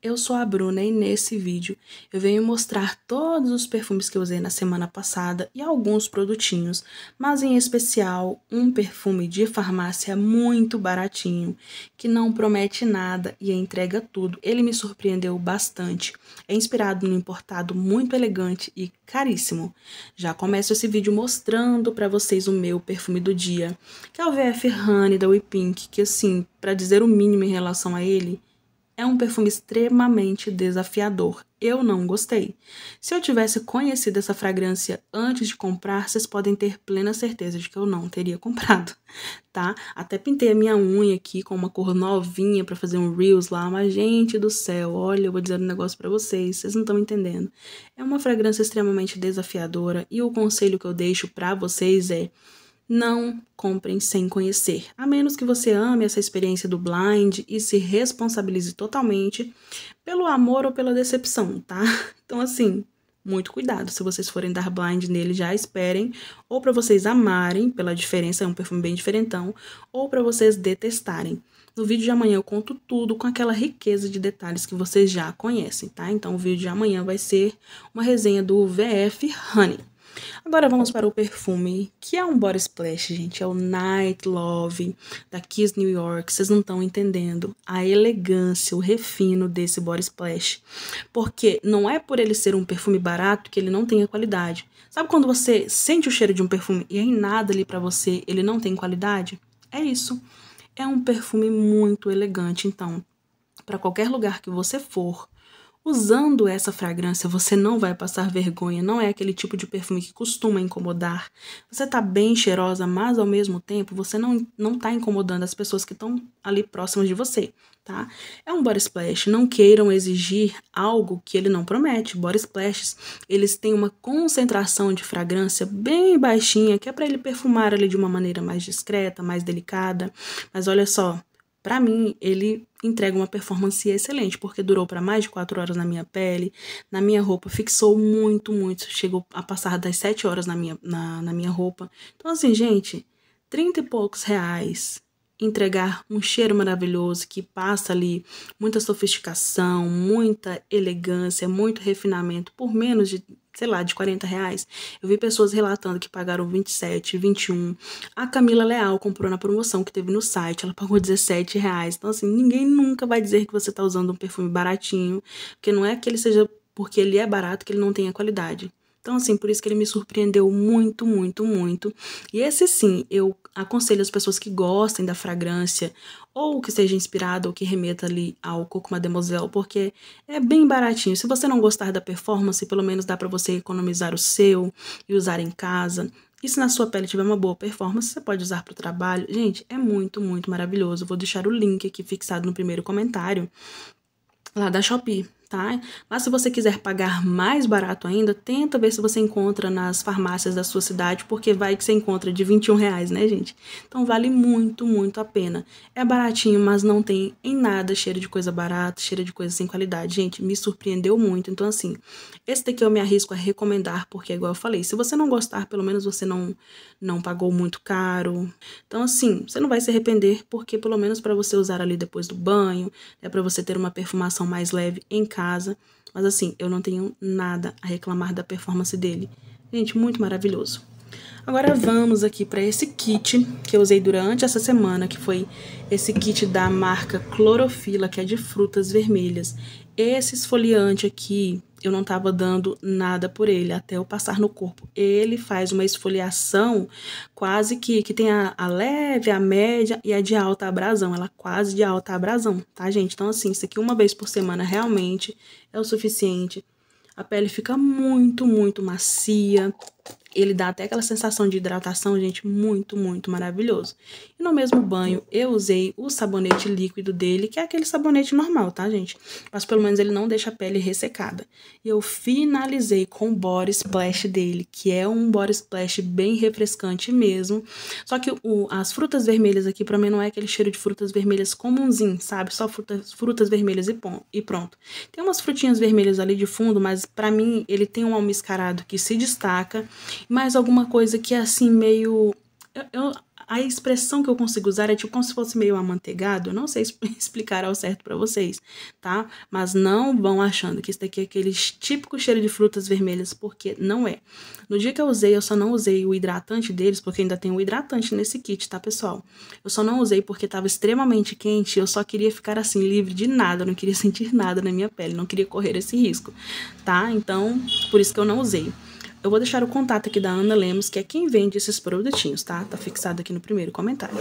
Eu sou a Bruna e nesse vídeo eu venho mostrar todos os perfumes que eu usei na semana passada e alguns produtinhos, mas em especial um perfume de farmácia muito baratinho, que não promete nada e entrega tudo. Ele me surpreendeu bastante. É inspirado no importado muito elegante e caríssimo. Já começo esse vídeo mostrando para vocês o meu perfume do dia, que é o VF Honey da We Pink, que assim, para dizer o mínimo em relação a ele, é um perfume extremamente desafiador. Eu não gostei. Se eu tivesse conhecido essa fragrância antes de comprar, vocês podem ter plena certeza de que eu não teria comprado, tá? Até pintei a minha unha aqui com uma cor novinha para fazer um reels lá, mas gente do céu, olha, eu vou dizer um negócio para vocês, vocês não estão entendendo. É uma fragrância extremamente desafiadora e o conselho que eu deixo para vocês é não comprem sem conhecer, a menos que você ame essa experiência do blind e se responsabilize totalmente pelo amor ou pela decepção, tá? Então, assim, muito cuidado. Se vocês forem dar blind nele, já esperem. Ou para vocês amarem, pela diferença, é um perfume bem diferentão. Ou para vocês detestarem. No vídeo de amanhã eu conto tudo com aquela riqueza de detalhes que vocês já conhecem, tá? Então o vídeo de amanhã vai ser uma resenha do VF Honey. Agora vamos para o perfume, que é um body splash, gente. É o Night Love da Kiss New York. Vocês não estão entendendo a elegância, o refino desse body splash. Porque não é por ele ser um perfume barato que ele não tenha qualidade. Sabe quando você sente o cheiro de um perfume e em nada ali para você ele não tem qualidade? É isso. É um perfume muito elegante, então para qualquer lugar que você for, Usando essa fragrância, você não vai passar vergonha, não é aquele tipo de perfume que costuma incomodar. Você tá bem cheirosa, mas ao mesmo tempo você não, não tá incomodando as pessoas que estão ali próximas de você, tá? É um body splash, não queiram exigir algo que ele não promete. Body splashes, eles têm uma concentração de fragrância bem baixinha, que é para ele perfumar ali de uma maneira mais discreta, mais delicada. Mas olha só, para mim, ele entrega uma performance excelente, porque durou para mais de 4 horas na minha pele, na minha roupa, fixou muito, muito, chegou a passar das 7 horas na minha, na, na minha roupa. Então, assim, gente, 30 e poucos reais entregar um cheiro maravilhoso que passa ali muita sofisticação, muita elegância, muito refinamento por menos de, sei lá, de 40 reais. Eu vi pessoas relatando que pagaram 27, 21. A Camila Leal comprou na promoção que teve no site, ela pagou 17 reais. Então, assim, ninguém nunca vai dizer que você está usando um perfume baratinho, porque não é que ele seja porque ele é barato que ele não tenha qualidade. Então, assim, por isso que ele me surpreendeu muito, muito, muito. E esse sim, eu aconselho as pessoas que gostem da fragrância ou que seja inspiradas ou que remeta ali ao Coco Mademoiselle, porque é bem baratinho. Se você não gostar da performance, pelo menos dá para você economizar o seu e usar em casa. E se na sua pele tiver uma boa performance, você pode usar para o trabalho. Gente, é muito, muito maravilhoso. Vou deixar o link aqui fixado no primeiro comentário lá da Shopee tá? Mas se você quiser pagar mais barato ainda, tenta ver se você encontra nas farmácias da sua cidade, porque vai que você encontra de 21 reais, né, gente? Então vale muito, muito a pena. É baratinho, mas não tem em nada cheiro de coisa barata, cheiro de coisa sem qualidade. Gente, me surpreendeu muito. Então, assim, esse daqui eu me arrisco a recomendar, porque, igual eu falei, se você não gostar, pelo menos você não, não pagou muito caro. Então, assim, você não vai se arrepender, porque pelo menos para você usar ali depois do banho, é né, para você ter uma perfumação mais leve em casa casa. Mas assim, eu não tenho nada a reclamar da performance dele. Gente, muito maravilhoso. Agora vamos aqui para esse kit que eu usei durante essa semana, que foi esse kit da marca Clorofila, que é de frutas vermelhas. Esse esfoliante aqui, eu não estava dando nada por ele até eu passar no corpo. Ele faz uma esfoliação quase que que tem a, a leve, a média e a de alta abrasão. Ela quase de alta abrasão, tá, gente? Então, assim, isso aqui uma vez por semana realmente é o suficiente. A pele fica muito, muito macia ele dá até aquela sensação de hidratação, gente, muito, muito maravilhoso. E no mesmo banho, eu usei o sabonete líquido dele, que é aquele sabonete normal, tá, gente? Mas pelo menos ele não deixa a pele ressecada. E eu finalizei com o body splash dele, que é um body splash bem refrescante mesmo. Só que o, as frutas vermelhas aqui, pra mim, não é aquele cheiro de frutas vermelhas comumzinho sabe? Só frutas, frutas vermelhas e, pom, e pronto. Tem umas frutinhas vermelhas ali de fundo, mas pra mim, ele tem um almiscarado que se destaca mais alguma coisa que é assim meio. Eu, eu, a expressão que eu consigo usar é tipo como se fosse meio amanteigado. Eu não sei explicar ao certo para vocês, tá? Mas não vão achando que isso daqui é aquele típico cheiro de frutas vermelhas, porque não é. No dia que eu usei, eu só não usei o hidratante deles, porque ainda tem um hidratante nesse kit, tá, pessoal? Eu só não usei porque tava extremamente quente, eu só queria ficar assim, livre de nada, não queria sentir nada na minha pele, não queria correr esse risco, tá? Então, por isso que eu não usei. Eu vou deixar o contato aqui da Ana Lemos, que é quem vende esses produtinhos, tá? Tá fixado aqui no primeiro comentário.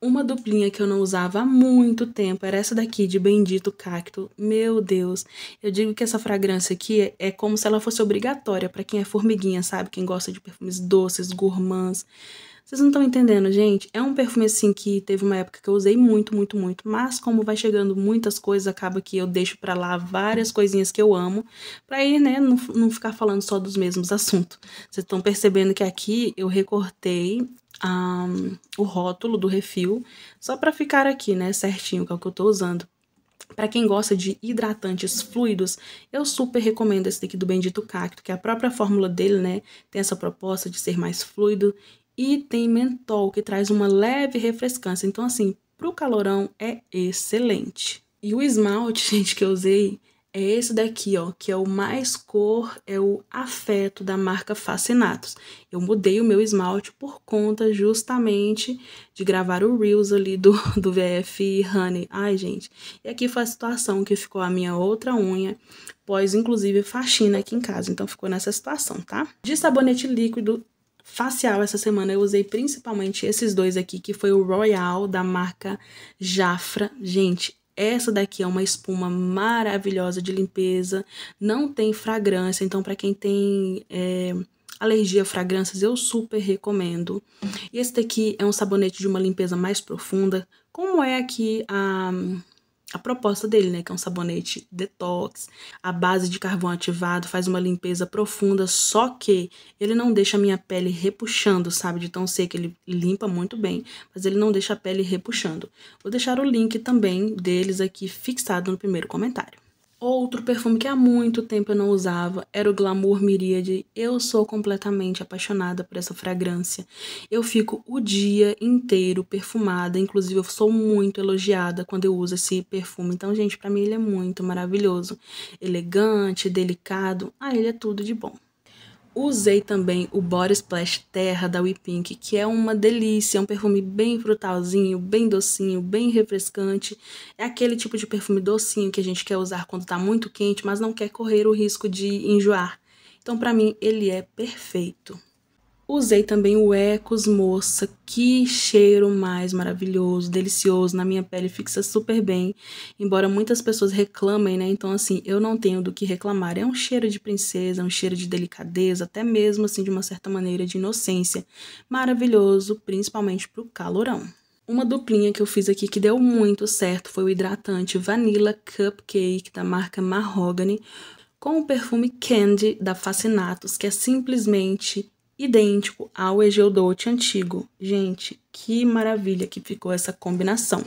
Uma duplinha que eu não usava há muito tempo era essa daqui de Bendito Cacto. Meu Deus, eu digo que essa fragrância aqui é, é como se ela fosse obrigatória para quem é formiguinha, sabe? Quem gosta de perfumes doces, gourmands. Vocês não estão entendendo, gente? É um perfume assim que teve uma época que eu usei muito, muito, muito, mas como vai chegando muitas coisas, acaba que eu deixo para lá várias coisinhas que eu amo, para ir, né, não, não ficar falando só dos mesmos assuntos. Vocês estão percebendo que aqui eu recortei um, o rótulo do refil, só para ficar aqui, né, certinho, que é o que eu tô usando. Para quem gosta de hidratantes fluidos, eu super recomendo esse daqui do Bendito Cacto, que é a própria fórmula dele, né, tem essa proposta de ser mais fluido e tem mentol, que traz uma leve refrescância. Então, assim, para o calorão é excelente. E o esmalte, gente, que eu usei é esse daqui, ó, que é o mais cor, é o afeto da marca Fascinatos. Eu mudei o meu esmalte por conta justamente de gravar o Reels ali do, do VF Honey. Ai, gente, e aqui foi a situação que ficou a minha outra unha, pós inclusive faxina aqui em casa, então ficou nessa situação, tá? De sabonete líquido, facial essa semana eu usei principalmente esses dois aqui, que foi o Royal da marca Jafra. Gente, essa daqui é uma espuma maravilhosa de limpeza, não tem fragrância, então para quem tem é, alergia a fragrâncias eu super recomendo. esse daqui é um sabonete de uma limpeza mais profunda, como é aqui a a proposta dele, né? Que é um sabonete detox, a base de carvão ativado, faz uma limpeza profunda, só que ele não deixa a minha pele repuxando, sabe? De tão seco, ele limpa muito bem, mas ele não deixa a pele repuxando. Vou deixar o link também deles aqui fixado no primeiro comentário. Outro perfume que há muito tempo eu não usava era o Glamour Miríade. Eu sou completamente apaixonada por essa fragrância. Eu fico o dia inteiro perfumada, inclusive eu sou muito elogiada quando eu uso esse perfume. Então, gente, para mim ele é muito maravilhoso, elegante, delicado. Ah, ele é tudo de bom. Usei também o Body Splash Terra da We Pink, que é uma delícia, é um perfume bem frutalzinho, bem docinho, bem refrescante. É aquele tipo de perfume docinho que a gente quer usar quando tá muito quente, mas não quer correr o risco de enjoar. Então, para mim, ele é perfeito. Usei também o Ecos Moça, que cheiro mais maravilhoso, delicioso, na minha pele fixa super bem, embora muitas pessoas reclamem, né? Então, assim, eu não tenho do que reclamar. É um cheiro de princesa, um cheiro de delicadeza, até mesmo, assim, de uma certa maneira, de inocência. Maravilhoso, principalmente pro calorão. Uma duplinha que eu fiz aqui que deu muito certo foi o hidratante Vanilla Cupcake da marca Mahogany com o perfume Candy da Fascinatos, que é simplesmente idêntico ao Egeu Dote antigo. Gente, que maravilha que ficou essa combinação.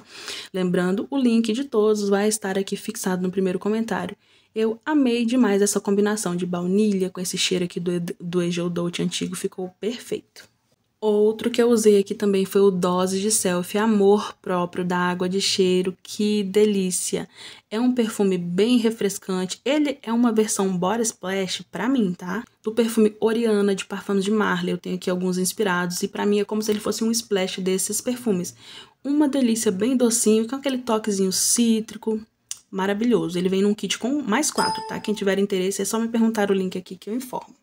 Lembrando, o link de todos vai estar aqui fixado no primeiro comentário. Eu amei demais essa combinação de baunilha com esse cheiro aqui do, do Egeu Dote antigo, ficou perfeito. Outro que eu usei aqui também foi o Dose de Selfie, amor próprio da água de cheiro, que delícia! É um perfume bem refrescante, ele é uma versão Body Splash pra mim, tá? do perfume Oriana de Parfums de Marley. Eu tenho aqui alguns inspirados e para mim é como se ele fosse um splash desses perfumes. Uma delícia bem docinho, com aquele toquezinho cítrico, maravilhoso. Ele vem num kit com mais quatro, tá? Quem tiver interesse é só me perguntar o link aqui que eu informo.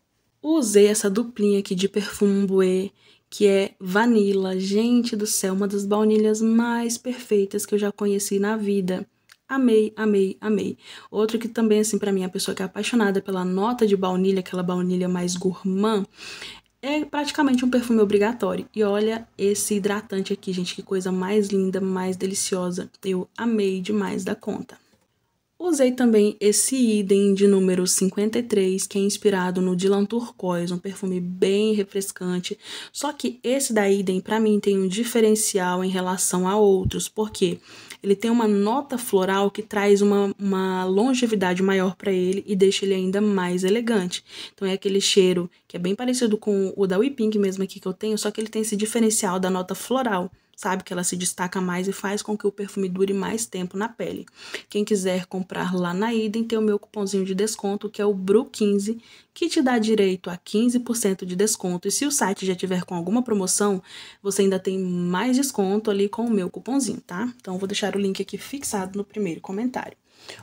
Usei essa duplinha aqui de perfume Bouet, que é Vanilla. Gente do céu, uma das baunilhas mais perfeitas que eu já conheci na vida. Amei, amei, amei. Outro que também, assim, para mim, a pessoa que é apaixonada pela nota de baunilha, aquela baunilha mais gourmand, é praticamente um perfume obrigatório. E olha esse hidratante aqui, gente, que coisa mais linda, mais deliciosa. Eu amei demais da conta. Usei também esse item de número 53, que é inspirado no Dylan Turquoise, um perfume bem refrescante. Só que esse da item, para mim, tem um diferencial em relação a outros, porque ele tem uma nota floral que traz uma, uma longevidade maior para ele e deixa ele ainda mais elegante. Então é aquele cheiro que é bem parecido com o da Weeping mesmo aqui que eu tenho, só que ele tem esse diferencial da nota floral sabe? Que ela se destaca mais e faz com que o perfume dure mais tempo na pele. Quem quiser comprar lá na Idem, tem o meu cupomzinho de desconto, que é o BRU15, que te dá direito a 15% de desconto. E se o site já tiver com alguma promoção, você ainda tem mais desconto ali com o meu cupomzinho, tá? Então, vou deixar o link aqui fixado no primeiro comentário.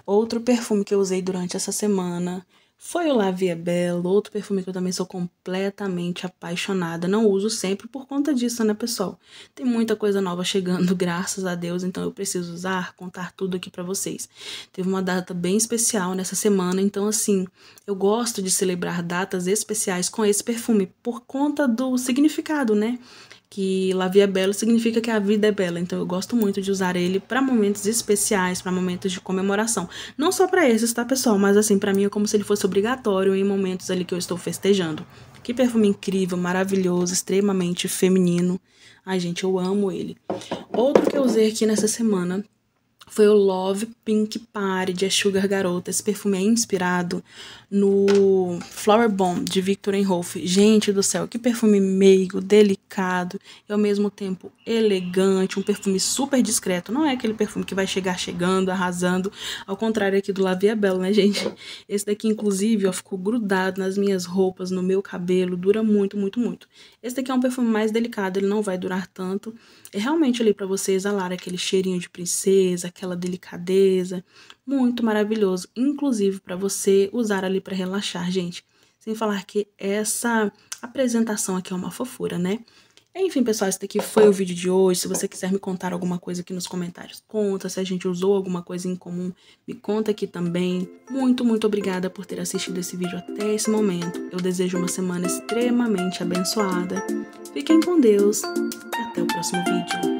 Outro perfume que eu usei durante essa semana foi o Lavie Belle, outro perfume que eu também sou completamente apaixonada. Não uso sempre por conta disso, né, pessoal? Tem muita coisa nova chegando, graças a Deus, então eu preciso usar, contar tudo aqui para vocês. Teve uma data bem especial nessa semana, então assim, eu gosto de celebrar datas especiais com esse perfume por conta do significado, né? que La é Bella significa que a vida é bela. Então eu gosto muito de usar ele para momentos especiais, para momentos de comemoração. Não só para esses, tá, pessoal? Mas assim, para mim é como se ele fosse obrigatório em momentos ali que eu estou festejando. Que perfume incrível, maravilhoso, extremamente feminino. Ai, gente, eu amo ele. Outro que eu usei aqui nessa semana foi o Love Pink Party de A Sugar Garota. Esse perfume é inspirado no Flower Bomb de Victor Enhoff. Gente do céu, que perfume meigo, delicado e ao mesmo tempo elegante, um perfume super discreto. Não é aquele perfume que vai chegar chegando, arrasando, ao contrário aqui do Lavia Belo, né, gente? Esse daqui inclusive, ó, ficou grudado nas minhas roupas, no meu cabelo, dura muito, muito, muito. Esse daqui é um perfume mais delicado, ele não vai durar tanto. É realmente ali para você exalar aquele cheirinho de princesa, aquela delicadeza, muito maravilhoso, inclusive para você usar ali para relaxar, gente. Sem falar que essa apresentação aqui é uma fofura, né? Enfim, pessoal, esse daqui foi o vídeo de hoje. Se você quiser me contar alguma coisa aqui nos comentários, conta. Se a gente usou alguma coisa em comum, me conta aqui também. Muito, muito obrigada por ter assistido esse vídeo até esse momento. Eu desejo uma semana extremamente abençoada. Fiquem com Deus e até o próximo vídeo.